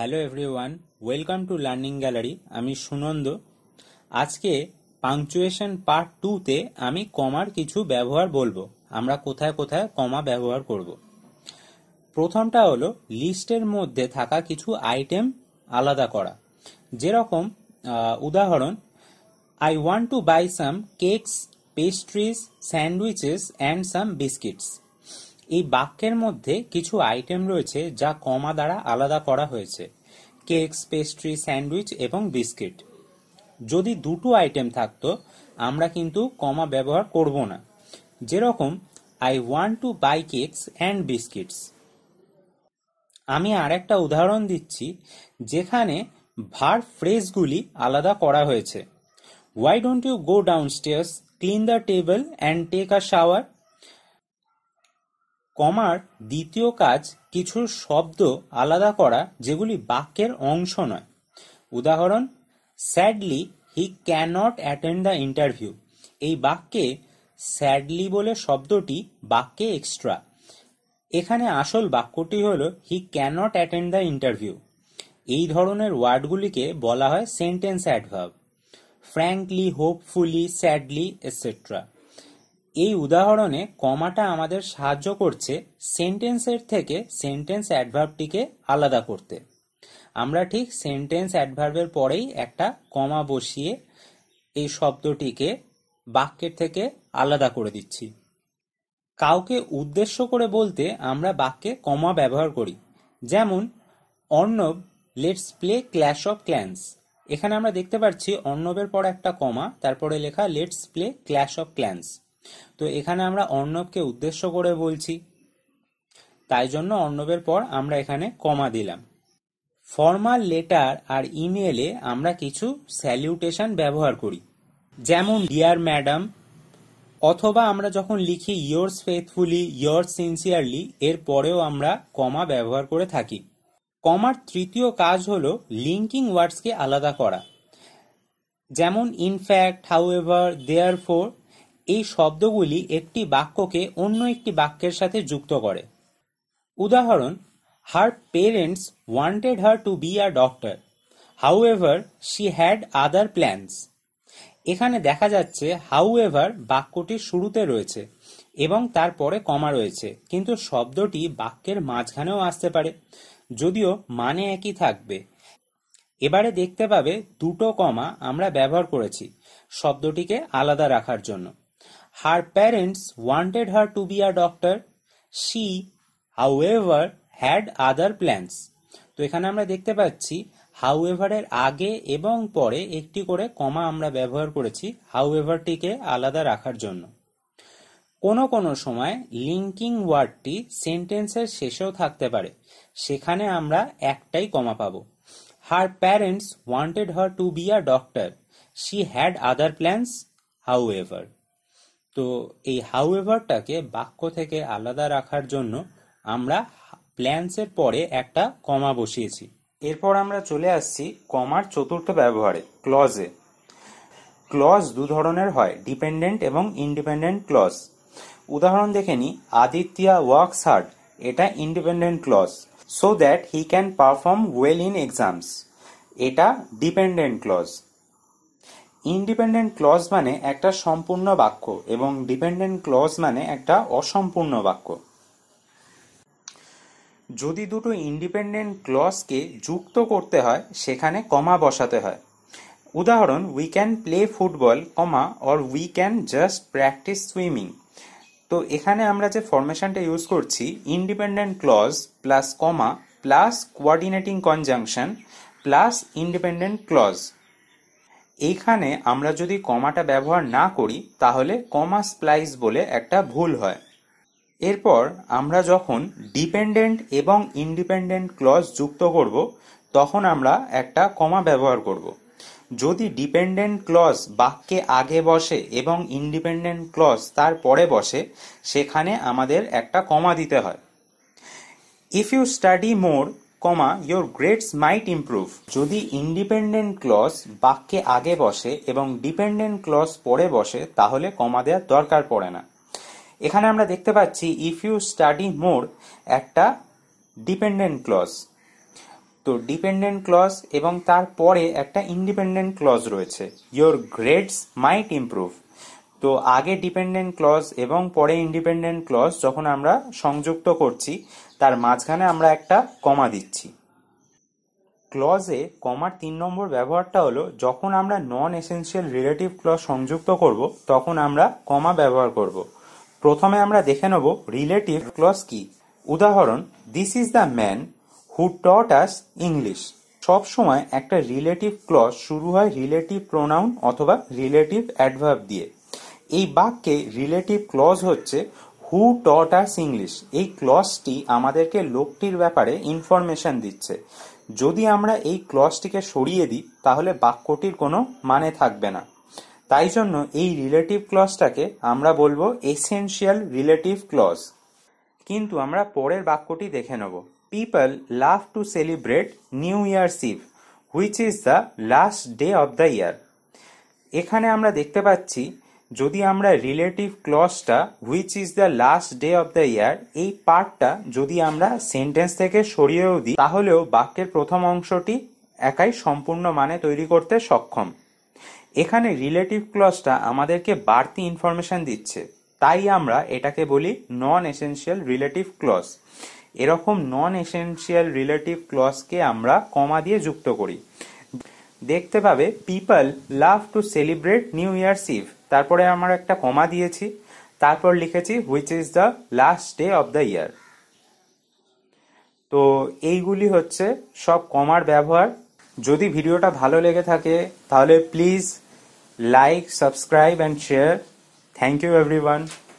Hello everyone welcome to learning gallery আমি সুনন্দ আজকে punctuation part টুতে আমি কমার কিছু ব্যবহার বলবো আমরা কোথায় কোথায় কমা ব্যবহার করব প্রথমটা হলো লিস্টের মধ্যে থাকা কিছু আইটেম আলাদা করা যেরকম উদাহরণ I want to buy some cakes pastries sandwiches and some biscuits এই বাক্যের মধ্যে কিছু আইটেম রয়েছে যা কমা দ্বারা আলাদা করা হয়েছে কেকস পেস্ট্রি স্যান্ডউইচ এবং বিস্কিট যদি দুটো আইটেম থাকতো আমরা কিন্তু কমা ব্যবহার করব না যেরকম I want to buy cakes and biscuits আমি আর একটা উদাহরণ দিচ্ছি যেখানে ভার ফ্রেজগুলি আলাদা করা হয়েছে why don't you go down stairs clean the table and take a shower কমার দ্বিতীয় কাজ কিছু শব্দ আলাদা করা যেগুলি বাক্যের অংশ নয় উদাহরণ sadly he cannot attend the interview এই বাক্যে স্যাডলি বলে শব্দটি বাক্যে এক্সট্রা এখানে আসল বাক্যটি হল he cannot attend the interview এই ধরনের ওয়ার্ডগুলিকে বলা হয় sentence adverb frankly hopefully sadly etcetera এই উদাহরণে কমাটা আমাদের সাহায্য করছে সেন্টেন্সের থেকে সেন্টেন্স অ্যাডভার্বটিকে আলাদা করতে আমরা ঠিক সেন্টেন্স অ্যাডভার্বের পরেই একটা কমা বসিয়ে এই শব্দটিকে বাক্যের থেকে আলাদা করে দিচ্ছি কাউকে উদ্দেশ্য করে বলতে আমরা বাক্যে কমা ব্যবহার করি যেমন Arnab let's play clash of Clans এখানে আমরা দেখতে পাচ্ছি অর্ণবের পর একটা কমা তারপরে লেখা let's play clash of clans তো এখানে আমরা অর্ণবকে উদ্দেশ্য করে বলছি তাই জন্য অর্ণবের পর আমরা এখানে কমা দিলাম ফর্মাল লেটার আর ইমেলে আমরা কিছু স্যালিউটেশন ব্যবহার করি যেমন ডিয়ার ম্যাডাম অথবা আমরা যখন লিখি ইয়োর্স ফেথফুলি ইয়োর্স সিনসিয়ারলি এর পরেও আমরা কমা ব্যবহার করে থাকি কমার তৃতীয় কাজ হল লিঙ্কিং ওয়ার্ডসকে আলাদা করা যেমন in fact however therefore এই শব্দগুলি একটি বাক্যকে অন্য একটি বাক্যের সাথে যুক্ত করে উদাহরণ her parents wanted her to be a doctor however she had other plans এখানে দেখা যাচ্ছে হাউ এভার বাক্যটির শুরুতে রয়েছে এবং তারপরে কমা রয়েছে কিন্তু শব্দটি বাক্যের মাঝখানেও আসতে পারে যদিও মানে একই থাকবে এবারে দেখতে পাবে দুটো কমা আমরা ব্যবহার করেছি শব্দটিকে আলাদা রাখার জন্য Her parents wanted her to be a doctor. She, however, had other plans তো এখানে আমরা দেখতে পাচ্ছি হাউএভারের আগে এবং পরে একটি করে কমা আমরা ব্যবহার করেছি হাউএভারটিকে আলাদা রাখার জন্য কোনো কোনো সময় লিঙ্কিং ওয়ার্ডটি সেন্টেন্সের শেষেও থাকতে পারে সেখানে আমরা একটাই কমা পাব her parents wanted her to be a doctor she had other plans however তো এই হাউএভারটাকে বাক্য থেকে আলাদা রাখার জন্য আমরা প্ল্যান্সের পরে একটা কমা বসিয়েছি এরপর আমরা চলে আসছি কমার চতুর্থ ব্যবহারে ক্লজে ক্লজ দু ধরনের হয় ডিপেন্ডেন্ট এবং ইন্ডিপেন্ডেন্ট ক্লজ উদাহরণ দেখে নি আদিত্যা ওয়ার্কস হার্ড এটা independent clause so that he can perform well in exams এটা ডিপেন্ডেন্ট ক্লজ ইন্ডিপেন্ডেন্ট ক্লজ মানে একটা সম্পূর্ণ বাক্য এবং ডিপেন্ডেন্ট ক্লজ মানে একটা অসম্পূর্ণ বাক্য যদি দুটো ইন্ডিপেন্ডেন্ট ক্লজকে যুক্ত করতে হয় সেখানে কমা বসাতে হয় উদাহরণ we can play football comma or we can just practise swimming তো এখানে আমরা যে ফরমেশনটা ইউজ করছি independent clause plus comma plus coordinating conjunction plus independent clause এইখানে আমরা যদি কমাটা ব্যবহার না করি তাহলে কমা স্প্লাইস বলে একটা ভুল হয় এরপর আমরা যখন ডিপেন্ডেন্ট এবং ইন্ডিপেন্ডেন্ট ক্লজ যুক্ত করব তখন আমরা একটা কমা ব্যবহার করব যদি ডিপেন্ডেন্ট ক্লজ বাক্যে আগে বসে এবং ইন্ডিপেন্ডেন্ট ক্লজ তার পরে বসে সেখানে আমাদের একটা কমা দিতে হয় if you study more comma your grades might improve যদি ইন্ডিপেন্ডেন্ট ক্লজ বাক্যে আগে বসে এবং ডিপেন্ডেন্ট ক্লজ পরে বসে তাহলে কমা দেওয়ার দরকার পড়ে না এখানে আমরা দেখতে পাচ্ছি ইফ ইউ স্টাডি মোর একটা ডিপেন্ডেন্ট ক্লজ তো ডিপেন্ডেন্ট ক্লজ এবং তারপরে একটা ইন্ডিপেন্ডেন্ট ক্লজ রয়েছে ইউর গ্রেডস মাইট ইমপ্রুভ তো আগে ডিপেন্ডেন্ট ক্লজ এবং পরে ইন্ডিপেন্ডেন্ট ক্লজ যখন আমরা সংযুক্ত করছি তার মাঝখানে আমরা একটা কমা দিচ্ছি ক্লজে কমার তিন নম্বর ব্যবহারটা হলো যখন আমরা নন এসেন্সিয়াল রিলেটিভ ক্লজ সংযুক্ত করব তখন আমরা কমা ব্যবহার করব প্রথমে আমরা দেখে নেব রিলেটিভ ক্লজ কি উদাহরণ this is the man who taught us English সব সময় একটা রিলেটিভ ক্লজ শুরু হয় রিলেটিভ প্রোনাউন অথবা রিলেটিভ অ্যাডভার্ব দিয়ে এই বাক্যে রিলেটিভ ক্লজ হচ্ছে হু টট আস ইংলিশ এই ক্লজটি আমাদেরকে লোকটির ব্যাপারে ইনফরমেশন দিচ্ছে যদি আমরা এই ক্লজটিকে সরিয়ে দিই তাহলে বাক্যটির কোনো মানে থাকবে না তাই জন্য এই রিলেটিভ ক্লজটাকে আমরা বলবো এসেনশিয়াল রিলেটিভ ক্লজ কিন্তু আমরা পরের বাক্যটি দেখে নেব people love to celebrate new year's eve which is the last day of the year এখানে আমরা দেখতে পাচ্ছি যদি আমরা রিলেটিভ ক্লজটা which is the last day of the year এই পার্টটা যদি আমরা সেন্টেন্স থেকে সরিয়েও দিই তাহলেও বাক্যের প্রথম অংশটি একাই সম্পূর্ণ মানে তৈরি করতে সক্ষম এখানে রিলেটিভ ক্লজটা আমাদেরকে বাড়তি ইনফরমেশন দিচ্ছে তাই আমরা এটাকে বলি নন এসেনশিয়াল রিলেটিভ ক্লজ এরকম নন এসেনশিয়াল রিলেটিভ ক্লজকে আমরা কমা দিয়ে যুক্ত করি দেখতে পাবে people love to celebrate new year's eve তারপরে আমার একটা কমা দিয়েছি তারপর লিখেছি which is the last day of the year তো এইগুলি হচ্ছে সব কমার ব্যবহার যদি ভিডিওটা ভালো লেগে থাকে তাহলে please like subscribe and share thank you everyone